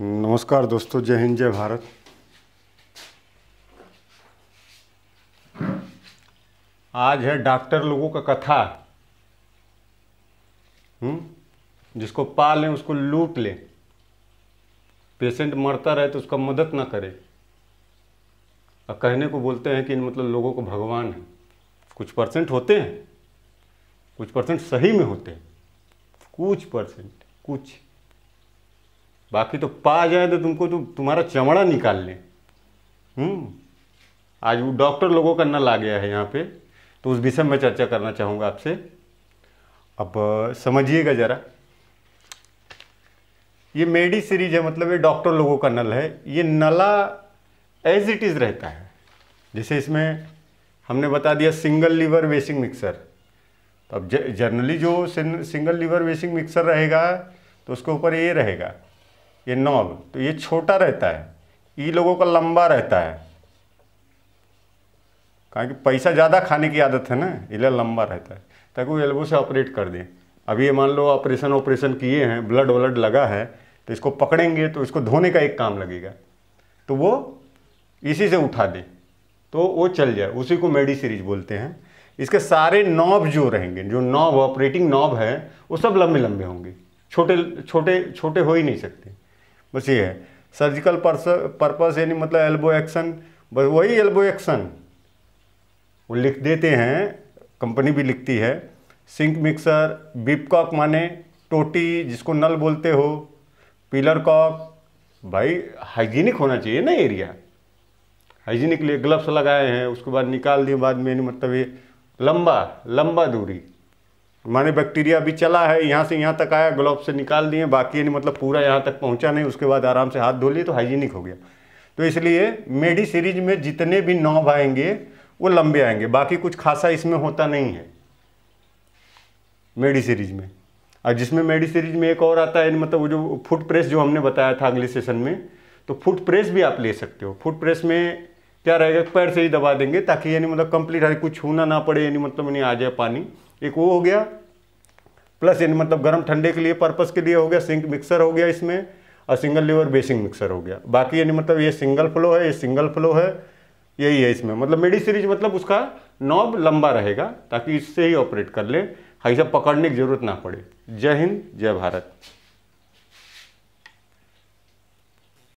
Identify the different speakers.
Speaker 1: नमस्कार दोस्तों जय हिंद जय भारत आज है डॉक्टर लोगों का कथा हम्म जिसको पा लें उसको लूट लें पेशेंट मरता रहे तो उसका मदद ना करे और कहने को बोलते हैं कि इन मतलब लोगों को भगवान है कुछ परसेंट होते हैं कुछ परसेंट सही में होते हैं कुछ परसेंट कुछ बाकी तो पा जाए तो तुमको तो तुम्हारा चमड़ा निकाल लें हम्म। आज वो डॉक्टर लोगों का नल आ गया है यहाँ पे तो उस विषय में चर्चा करना चाहूँगा आपसे अब समझिएगा ज़रा ये मेडी सीरीज है मतलब ये डॉक्टर लोगों का नल है ये नला एज इट इज़ रहता है जैसे इसमें हमने बता दिया सिंगल लीवर वेसिंग मिक्सर तो अब जर्नली जो सिंगल लीवर वेसिंग मिक्सर रहेगा तो उसके ऊपर ये रहेगा ये नॉब तो ये छोटा रहता है ई लोगों का लंबा रहता है कहा कि पैसा ज़्यादा खाने की आदत है ना इसलिए लंबा रहता है ताकि वो एल्बो से ऑपरेट कर दें अभी ये मान लो ऑपरेशन ऑपरेशन किए हैं ब्लड व्लड लगा है तो इसको पकड़ेंगे तो इसको धोने का एक काम लगेगा तो वो इसी से उठा दें तो वो चल जाए उसी को मेडी सीरीज बोलते हैं इसके सारे नॉब जो रहेंगे जो नॉब ऑपरेटिंग नॉब है वो सब लंबे लंबे होंगे छोटे छोटे छोटे हो ही नहीं सकते बस ये है सर्जिकल पर्पस यानी मतलब एल्बो एक्शन बस वही एल्बो एक्शन वो लिख देते हैं कंपनी भी लिखती है सिंक मिक्सर बिपकॉक माने टोटी जिसको नल बोलते हो पिलर कॉक भाई हाइजीनिक होना चाहिए ना एरिया हाइजीनिक लिए ग्लव्स लगाए हैं उसके बाद निकाल दिए बाद में मतलब ये लंबा लंबा दूरी माने बैक्टीरिया अभी चला है यहाँ से यहाँ तक आया ग्लोव से निकाल दिए बाकी यानी मतलब पूरा यहाँ तक पहुँचा नहीं उसके बाद आराम से हाथ धो लिए तो हाइजीनिक हो गया तो इसलिए मेडी सीरीज में जितने भी नॉब आएंगे वो लंबे आएंगे बाकी कुछ खासा इसमें होता नहीं है मेडी सीरीज में और जिसमें मेडी सीरीज में एक और आता है मतलब वो जो फुट प्रेस जो हमने बताया था अगले सेशन में तो फुट प्रेस भी आप ले सकते हो फुट प्रेस में क्या रहेगा पैर से ही दबा देंगे ताकि यानी मतलब कंप्लीट हर कुछ छूना ना पड़े यानी मतलब यानी आ जाए पानी एक वो हो गया प्लस इन मतलब गर्म ठंडे के लिए पर्पस के लिए हो गया सिंक मिक्सर हो गया इसमें और सिंगल लीवर बेसिंग मिक्सर हो गया बाकी यानी मतलब ये सिंगल फ्लो है ये सिंगल फ्लो है यही है इसमें मतलब मिडी सीरीज मतलब उसका नॉब लंबा रहेगा ताकि इससे ही ऑपरेट कर ले हाँ, सब पकड़ने की जरूरत ना पड़े जय हिंद जय भारत